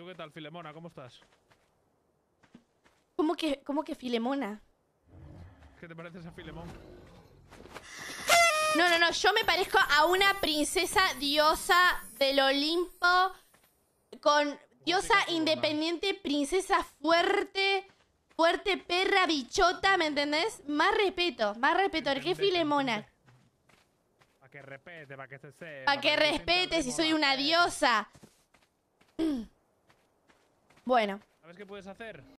¿Tú qué tal, Filemona? ¿Cómo estás? ¿Cómo que, cómo que Filemona? ¿Qué te pareces a Filemón? No, no, no, yo me parezco a una princesa diosa del Olimpo con diosa independiente, princesa fuerte, fuerte perra bichota, ¿me entendés? Más respeto, más respeto, ¿qué Filemona? Para que respete, para que se sepa. Para que respete si soy una diosa. Bueno. ¿Sabes qué puedes hacer?